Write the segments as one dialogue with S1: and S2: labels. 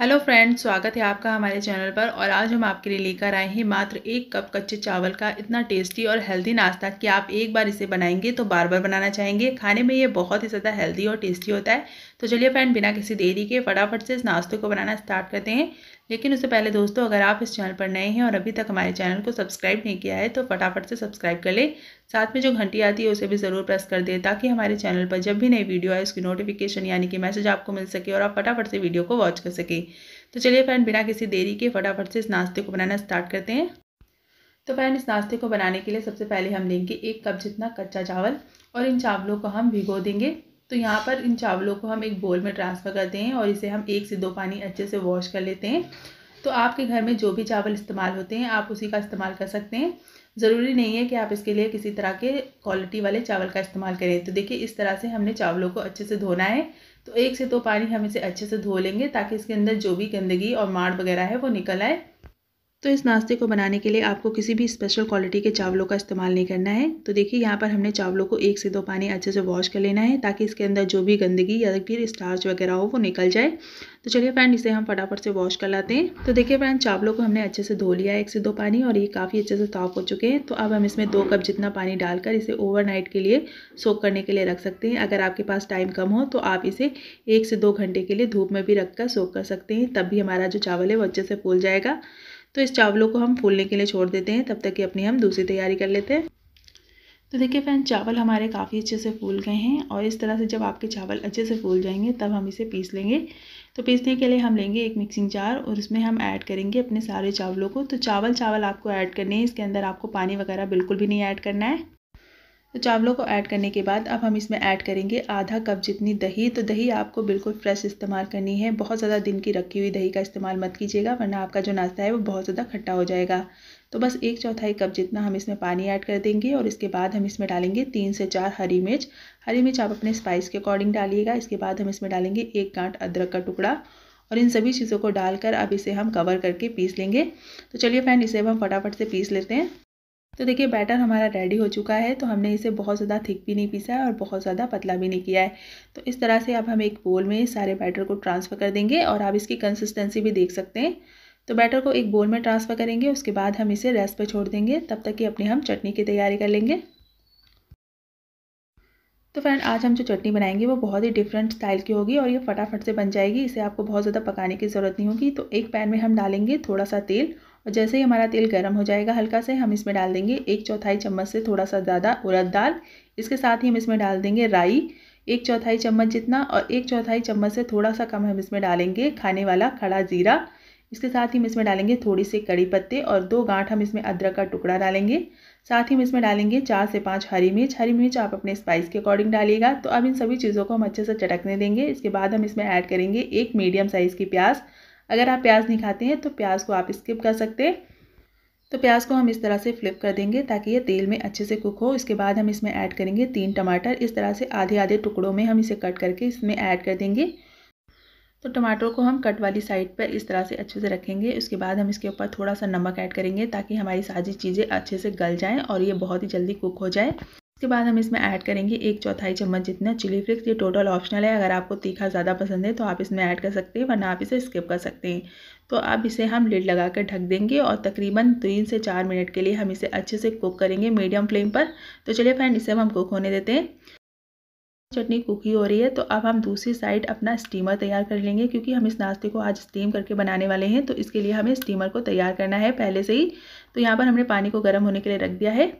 S1: hello friends स्वागत है आपका हमारे चैनल पर और आज हम आपके लिए लेकर आए हैं मात्र एक कप कच्चे चावल का इतना टेस्टी और हेल्दी नाश्ता कि आप एक बार इसे बनाएंगे तो बार बार बनाना चाहेंगे खाने में ये बहुत ही ज़्यादा हेल्दी और टेस्टी होता है तो चलिए फ्रेंड बिना किसी देरी के फटाफट से इस नाश्ते को बनाना स्टार्ट करते हैं लेकिन उससे पहले दोस्तों अगर आप इस चैनल पर नए हैं और अभी तक हमारे चैनल को सब्सक्राइब नहीं किया है तो फटाफट से सब्सक्राइब कर लें साथ में जो घंटी आती है उसे भी ज़रूर प्रेस कर दें ताकि हमारे चैनल पर जब भी नई वीडियो आए उसकी नोटिफिकेशन यानी कि मैसेज आपको मिल सके और आप फटाफट से वीडियो को वॉच कर सकें तो चलिए फ्रेंड बिना किसी देरी के फटाफट से इस नाश्ते को बनाना स्टार्ट करते हैं तो फ्रेंड इस नाश्ते को बनाने के लिए सबसे पहले हम लेंगे एक कप जितना कच्चा चावल और इन चावलों को हम भिगो देंगे तो यहाँ पर इन चावलों को हम एक बोल में ट्रांसफ़र करते हैं और इसे हम एक से दो पानी अच्छे से वॉश कर लेते हैं तो आपके घर में जो भी चावल इस्तेमाल होते हैं आप उसी का इस्तेमाल कर सकते हैं ज़रूरी नहीं है कि आप इसके लिए किसी तरह के क्वालिटी वाले चावल का इस्तेमाल करें तो देखिए इस तरह से हमने चावलों को अच्छे से धोना है तो एक से दो पानी हम इसे अच्छे से धो लेंगे ताकि इसके अंदर जो भी गंदगी और माड़ वगैरह है वो निकल आए तो इस नाश्ते को बनाने के लिए आपको किसी भी स्पेशल क्वालिटी के चावलों का इस्तेमाल नहीं करना है तो देखिए यहाँ पर हमने चावलों को एक से दो पानी अच्छे से वॉश कर लेना है ताकि इसके अंदर जो भी गंदगी या फिर स्टार्च वगैरह हो वो निकल जाए तो चलिए फ्रेंड इसे हम फटाफट से वॉश कर लाते हैं तो देखिए फ्रेंड चावलों को हमने अच्छे से धो लिया है एक से दो पानी और ये काफ़ी अच्छे से साफ हो चुके हैं तो अब हम इसमें दो कप जितना पानी डालकर इसे ओवरनाइट के लिए सोख करने के लिए रख सकते हैं अगर आपके पास टाइम कम हो तो आप इसे एक से दो घंटे के लिए धूप में भी रख कर सोख कर सकते हैं तब भी हमारा जो चावल है वो अच्छे से फूल जाएगा तो इस चावलों को हम फूलने के लिए छोड़ देते हैं तब तक कि अपनी हम दूसरी तैयारी कर लेते हैं तो देखिए फ्रेंड चावल हमारे काफ़ी अच्छे से फूल गए हैं और इस तरह से जब आपके चावल अच्छे से फूल जाएंगे तब हम इसे पीस लेंगे तो पीसने के लिए हम लेंगे एक मिक्सिंग जार और उसमें हम ऐड करेंगे अपने सारे चावलों को तो चावल चावल आपको ऐड करने हैं इसके अंदर आपको पानी वगैरह बिल्कुल भी नहीं ऐड करना है तो चावलों को ऐड करने के बाद अब हम इसमें ऐड करेंगे आधा कप जितनी दही तो दही आपको बिल्कुल फ्रेश इस्तेमाल करनी है बहुत ज़्यादा दिन की रखी हुई दही का इस्तेमाल मत कीजिएगा वरना आपका जो नाश्ता है वो बहुत ज़्यादा खट्टा हो जाएगा तो बस एक चौथाई कप जितना हम इसमें पानी ऐड कर देंगे और इसके बाद हम इसमें डालेंगे तीन से चार हरी मिर्च हरी मिर्च आप अपने स्पाइस के अकॉर्डिंग डालिएगा इसके बाद हम इसमें डालेंगे एक गांठ अदरक का टुकड़ा और इन सभी चीज़ों को डालकर अब इसे हम कवर करके पीस लेंगे तो चलिए फ्रेंड इसे अब हम फटाफट से पीस लेते हैं तो देखिए बैटर हमारा रेडी हो चुका है तो हमने इसे बहुत ज़्यादा थिक भी नहीं पीसा है और बहुत ज़्यादा पतला भी नहीं किया है तो इस तरह से अब हम एक बोल में सारे बैटर को ट्रांसफ़र कर देंगे और आप इसकी कंसिस्टेंसी भी देख सकते हैं तो बैटर को एक बोल में ट्रांसफ़र करेंगे उसके बाद हम इसे रेस्ट पर छोड़ देंगे तब तक कि अपनी हम चटनी की तैयारी कर लेंगे तो फ्रेंड आज हम जो चटनी बनाएंगे वो बहुत ही डिफरेंट स्टाइल की होगी और ये फटाफट से बन जाएगी इसे आपको बहुत ज़्यादा पकाने की ज़रूरत नहीं होगी तो एक पैन में हम डालेंगे थोड़ा सा तेल और जैसे ही हमारा तेल गर्म हो जाएगा हल्का से हम इसमें डाल देंगे एक चौथाई चम्मच से थोड़ा सा ज़्यादा उड़द दाल इसके साथ ही हम इसमें डाल देंगे राई एक चौथाई चम्मच जितना और एक चौथाई चम्मच से थोड़ा सा कम हम इसमें डालेंगे खाने वाला खड़ा ज़ीरा इसके साथ ही हम इसमें डालेंगे थोड़ी सी कड़ी पत्ते और दो गांठ हम इसमें अदरक का टुकड़ा डालेंगे साथ ही हम इसमें डालेंगे चार से पाँच हरी मिर्च हरी मिर्च आप अपने स्पाइस के अकॉर्डिंग डालिएगा तो अब इन सभी चीज़ों को हम अच्छे से चटकने देंगे इसके बाद हम इसमें ऐड करेंगे एक मीडियम साइज़ की प्याज अगर आप प्याज नहीं खाते हैं तो प्याज को आप स्किप कर सकते हैं तो प्याज को हम इस तरह से फ्लिप कर देंगे ताकि ये तेल में अच्छे से कुक हो इसके बाद हम इसमें ऐड करेंगे तीन टमाटर इस तरह से आधे आधे टुकड़ों में हम इसे कट करके इसमें ऐड कर देंगे तो टमाटर को हम कट वाली साइड पर इस तरह से अच्छे से रखेंगे उसके बाद हम इसके ऊपर थोड़ा सा नमक ऐड करेंगे ताकि हमारी सारी चीज़ें अच्छे से गल जाएँ और ये बहुत ही जल्दी कुक हो जाए उसके बाद हम इसमें ऐड करेंगे एक चौथाई चम्मच जितना चिली फ्लेक्स ये टोटल ऑप्शनल है अगर आपको तीखा ज़्यादा पसंद है तो आप इसमें ऐड कर सकते हैं वरना आप इसे स्किप कर सकते हैं तो अब इसे हम लिड लगा कर ढक देंगे और तकरीबन तीन से चार मिनट के लिए हम इसे अच्छे से कुक करेंगे मीडियम फ्लेम पर तो चलिए फ्रेंड इसे हम कुक होने देते हैं चटनी कुकी हो रही है तो अब हम दूसरी साइड अपना स्टीमर तैयार कर लेंगे क्योंकि हम इस नाश्ते को आज स्टीम करके बनाने वाले हैं तो इसके लिए हमें स्टीमर को तैयार करना है पहले से ही तो यहाँ पर हमने पानी को गर्म होने के लिए रख दिया है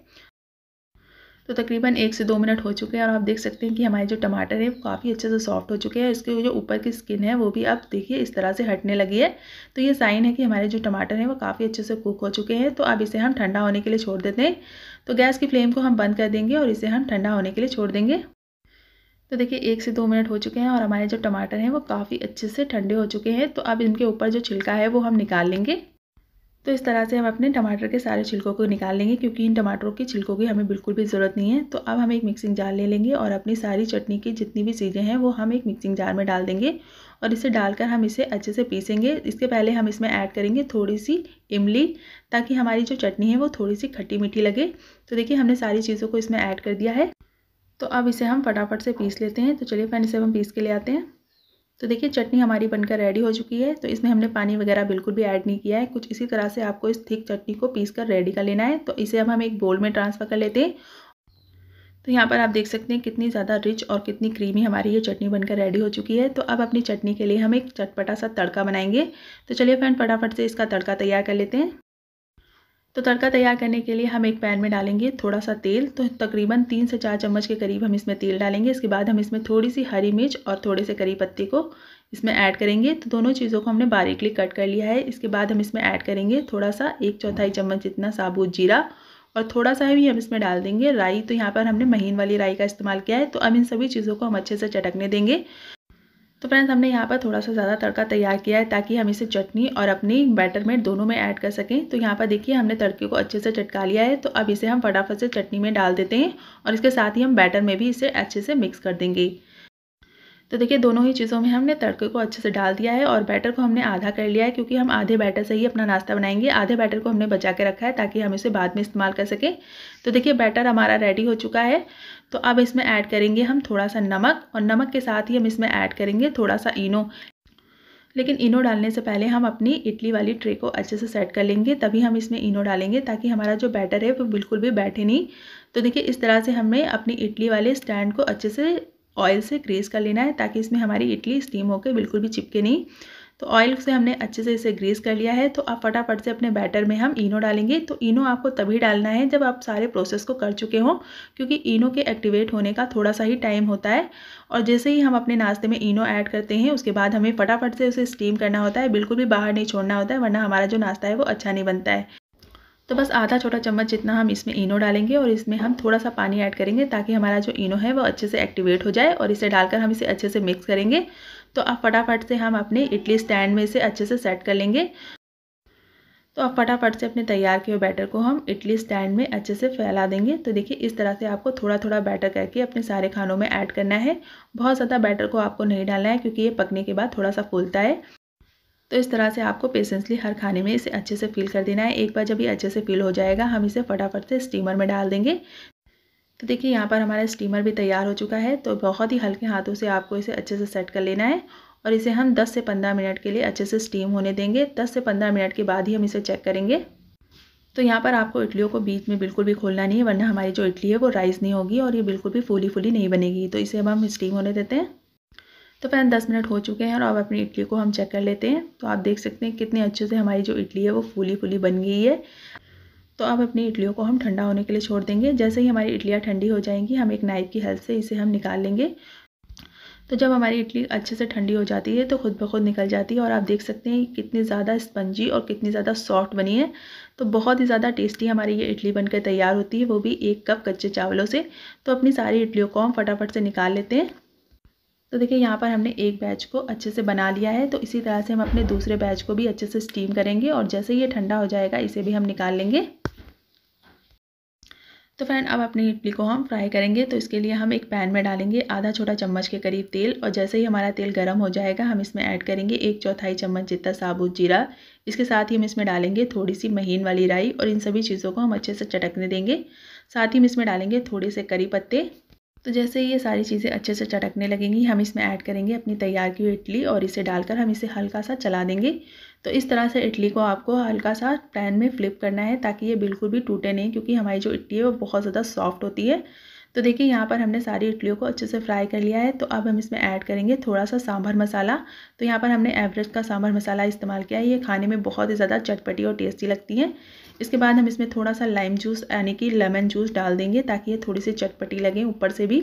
S1: तो तकरीबन एक से दो मिनट हो चुके हैं और आप देख सकते हैं कि हमारे जो टमाटर है वो काफ़ी अच्छे से सॉफ्ट हो चुके हैं इसके जो ऊपर की स्किन है वो भी आप देखिए इस तरह से हटने लगी है तो ये साइन है कि हमारे जो टमाटर हैं वो काफ़ी अच्छे से कुक हो चुके हैं तो अब इसे हम ठंडा होने के लिए छोड़ देते हैं तो गैस की फ्लेम को हम बंद कर देंगे और इसे हम ठंडा होने के लिए छोड़ देंगे तो देखिए एक से दो मिनट हो चुके हैं और हमारे जो टमाटर हैं वो काफ़ी अच्छे से ठंडे हो चुके हैं तो अब इनके ऊपर जो छिलका है वो हम निकाल लेंगे तो इस तरह से हम अपने टमाटर के सारे छिलकों को निकाल लेंगे क्योंकि इन टमाटरों के छिलकों की हमें बिल्कुल भी ज़रूरत नहीं है तो अब हम एक मिक्सिंग जार ले लेंगे और अपनी सारी चटनी की जितनी भी चीज़ें हैं वो हम एक मिक्सिंग जार में डाल देंगे और इसे डालकर हम इसे अच्छे से पीसेंगे इसके पहले हम इसमें ऐड करेंगे थोड़ी सी इमली ताकि हमारी जो चटनी है वो थोड़ी सी खट्टी मीठी लगे तो देखिए हमने सारी चीज़ों को इसमें ऐड कर दिया है तो अब इसे हम फटाफट से पीस लेते हैं तो चलिए फ्रेंड इसे हम पीस के ले आते हैं तो देखिए चटनी हमारी बनकर रेडी हो चुकी है तो इसमें हमने पानी वगैरह बिल्कुल भी ऐड नहीं किया है कुछ इसी तरह से आपको इस थिक चटनी को पीस कर रेडी कर लेना है तो इसे अब हम एक बोल में ट्रांसफ़र कर लेते हैं तो यहाँ पर आप देख सकते हैं कितनी ज़्यादा रिच और कितनी क्रीमी हमारी ये चटनी बनकर रेडी हो चुकी है तो अब अपनी चटनी के लिए हम एक चटपटा सा तड़का बनाएंगे तो चलिए फ्रेंड फटाफट से इसका तड़का तैयार कर लेते हैं तो तड़का तैयार करने के लिए हम एक पैन में डालेंगे थोड़ा सा तेल तो तकरीबन तीन से चार चम्मच के करीब हम इसमें तेल डालेंगे इसके बाद हम इसमें थोड़ी सी हरी मिर्च और थोड़े से करी पत्ते को इसमें ऐड करेंगे तो दोनों चीज़ों को हमने बारीकली कट कर लिया है इसके बाद हम इसमें ऐड करेंगे थोड़ा सा एक चौथाई चम्मच जितना साबुत जीरा और थोड़ा सा भी हम इसमें डाल देंगे राई तो यहाँ पर हमने महीन वाली राई का इस्तेमाल किया है तो अब इन सभी चीज़ों को हम अच्छे से चटकने देंगे तो फ्रेंड्स हमने यहाँ पर थोड़ा सा ज़्यादा तड़का तैयार किया है ताकि हम इसे चटनी और अपनी बैटर में दोनों में ऐड कर सकें तो यहाँ पर देखिए हमने तड़के को अच्छे से चटका लिया है तो अब इसे हम फटाफट से चटनी में डाल देते हैं और इसके साथ ही हम बैटर में भी इसे अच्छे से मिक्स कर देंगे तो देखिए दोनों ही चीज़ों में हमने तड़के को अच्छे से डाल दिया है और बैटर को हमने आधा कर लिया है क्योंकि हम आधे बैटर से ही अपना नाश्ता बनाएंगे आधे बैटर को हमने बचा के रखा है ताकि हम इसे बाद में इस्तेमाल कर सकें तो देखिए बैटर हमारा रेडी हो चुका है तो अब इसमें ऐड करेंगे हम थोड़ा सा नमक और नमक के साथ ही हम इसमें ऐड करेंगे थोड़ा सा इनो लेकिन इनो डालने से पहले हम अपनी इडली वाली ट्रे को अच्छे से सेट कर लेंगे तभी हम इसमें इनो डालेंगे ताकि हमारा जो बैटर है वो बिल्कुल भी बैठे नहीं तो देखिए इस तरह से हमने अपनी इडली वाले स्टैंड को अच्छे से ऑयल से ग्रेस कर लेना है ताकि इसमें हमारी इडली स्टीम होकर बिल्कुल भी चिपके नहीं तो ऑयल से हमने अच्छे से इसे ग्रेस कर लिया है तो आप फटाफट से अपने बैटर में हम इनो डालेंगे तो इनो आपको तभी डालना है जब आप सारे प्रोसेस को कर चुके हों क्योंकि इनो के एक्टिवेट होने का थोड़ा सा ही टाइम होता है और जैसे ही हम अपने नाश्ते में इनो ऐड करते हैं उसके बाद हमें फटाफट से उसे स्टीम करना होता है बिल्कुल भी बाहर नहीं छोड़ना होता है वरना हमारा जो नाश्ता है वो अच्छा नहीं बनता है तो बस आधा छोटा चम्मच जितना हम इसमें इनो डालेंगे और इसमें हम थोड़ा सा पानी ऐड करेंगे ताकि हमारा जो इनो है वो अच्छे से एक्टिवेट हो जाए और इसे डालकर हम इसे अच्छे से मिक्स करेंगे तो अब फटाफट से हम अपने इडली स्टैंड में इसे अच्छे से सेट कर लेंगे तो अब फटाफट से अपने तैयार किए हुए बैटर को हम इडली स्टैंड में अच्छे से फैला देंगे तो देखिए इस तरह से आपको थोड़ा थोड़ा बैटर करके अपने सारे खानों में ऐड करना है बहुत ज़्यादा बैटर को आपको नहीं डालना है क्योंकि ये पकने के बाद थोड़ा सा फूलता है तो इस तरह से आपको पेशेंसली हर खाने में इसे अच्छे से फील कर देना है एक बार जब ये अच्छे से फील हो जाएगा हम इसे फटाफट से स्टीमर में डाल देंगे तो देखिए यहाँ पर हमारा स्टीमर भी तैयार हो चुका है तो बहुत ही हल्के हाथों से आपको इसे अच्छे से सेट कर लेना है और इसे हम 10 से 15 मिनट के लिए अच्छे से स्टीम होने देंगे 10 से 15 मिनट के बाद ही हम इसे चेक करेंगे तो यहाँ पर आपको इडलियों को बीच में बिल्कुल भी खोलना नहीं है वरना हमारी जो इडली है वो राइस नहीं होगी और ये बिल्कुल भी फूली फूली नहीं बनेगी तो इसे अब हम स्टीम होने देते हैं तो पहले दस मिनट हो चुके हैं और अब अपनी इडली को हम चेक कर लेते हैं तो आप देख सकते हैं कितने अच्छे से हमारी जो इडली है वो फूली फूली बन गई है तो अब अपनी इडलियों को हम ठंडा होने के लिए छोड़ देंगे जैसे ही हमारी इडलियाँ ठंडी हो जाएंगी हम एक नाइफ़ की हेल्प से इसे हम निकाल लेंगे तो जब हमारी इडली अच्छे से ठंडी हो जाती है तो खुद ब खुद निकल जाती है और आप देख सकते हैं कितनी ज़्यादा स्पंजी और कितनी ज़्यादा सॉफ्ट बनी है तो बहुत ही ज़्यादा टेस्टी हमारी ये इडली बनकर तैयार होती है वो भी एक कप कच्चे चावलों से तो अपनी सारी इडलियों को हम फटाफट से निकाल लेते हैं तो देखिए यहाँ पर हमने एक बैच को अच्छे से बना लिया है तो इसी तरह से हम अपने दूसरे बैच को भी अच्छे से स्टीम करेंगे और जैसे ये ठंडा हो जाएगा इसे भी हम निकाल लेंगे तो फ्रेंड अब अपनी इडली को हम फ्राई करेंगे तो इसके लिए हम एक पैन में डालेंगे आधा छोटा चम्मच के करीब तेल और जैसे ही हमारा तेल गर्म हो जाएगा हम इसमें ऐड करेंगे एक चौथाई चम्मच जितना साबुत जीरा इसके साथ ही हम इसमें डालेंगे थोड़ी सी महीन वाली राई और इन सभी चीज़ों को हम अच्छे से चटकने देंगे साथ ही हम इसमें डालेंगे थोड़े से करी पत्ते तो जैसे ये सारी चीज़ें अच्छे से चटकने लगेंगी हम इसमें ऐड करेंगे अपनी तैयार की हुई इडली और इसे डालकर हम इसे हल्का सा चला देंगे तो इस तरह से इडली को आपको हल्का सा पैन में फ्लिप करना है ताकि ये बिल्कुल भी टूटे नहीं क्योंकि हमारी जो इडली है वो बहुत ज़्यादा सॉफ्ट होती है तो देखिए यहाँ पर हमने सारी इडलियों को अच्छे से फ्राई कर लिया है तो अब हम इसमें ऐड करेंगे थोड़ा सा सांभर मसाला तो यहाँ पर हमने एवरेस्ट का सांभर मसाला इस्तेमाल किया है ये खाने में बहुत ही ज़्यादा चटपटी और टेस्टी लगती है इसके बाद हम इसमें थोड़ा सा लाइम जूस यानी कि लेमन जूस डाल देंगे ताकि ये थोड़ी सी चटपटी लगे ऊपर से भी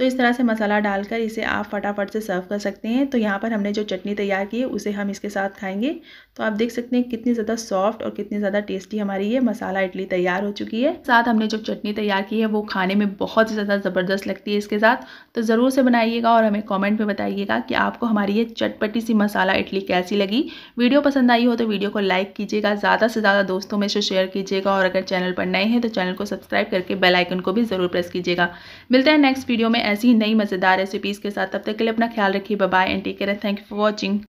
S1: तो इस तरह से मसाला डालकर इसे आप फटाफट से सर्व कर सकते हैं तो यहाँ पर हमने जो चटनी तैयार की है उसे हम इसके साथ खाएंगे तो आप देख सकते हैं कितनी ज़्यादा सॉफ्ट और कितनी ज़्यादा टेस्टी हमारी ये मसाला इडली तैयार हो चुकी है साथ हमने जो चटनी तैयार की है वो खाने में बहुत ही ज़्यादा ज़बरदस्त लगती है इसके साथ तो ज़रूर से बनाइएगा और हमें कॉमेंट में बताइएगा कि आपको हमारी ये चटपटी सी मसाला इडली कैसी लगी वीडियो पसंद आई हो तो वीडियो को लाइक कीजिएगा ज़्यादा से ज़्यादा दोस्तों में से शेयर कीजिएगा और अगर चैनल पर नए हैं तो चैनल को सब्सक्राइब करके बेलाइकन को भी ज़रूर प्रेस कीजिएगा मिलते हैं नेक्स्ट वीडियो में ऐसी ही नई मज़ेदार रेसिपीज़ के साथ तब तक के लिए अपना ख्याल रखिए bye and take care thank you for watching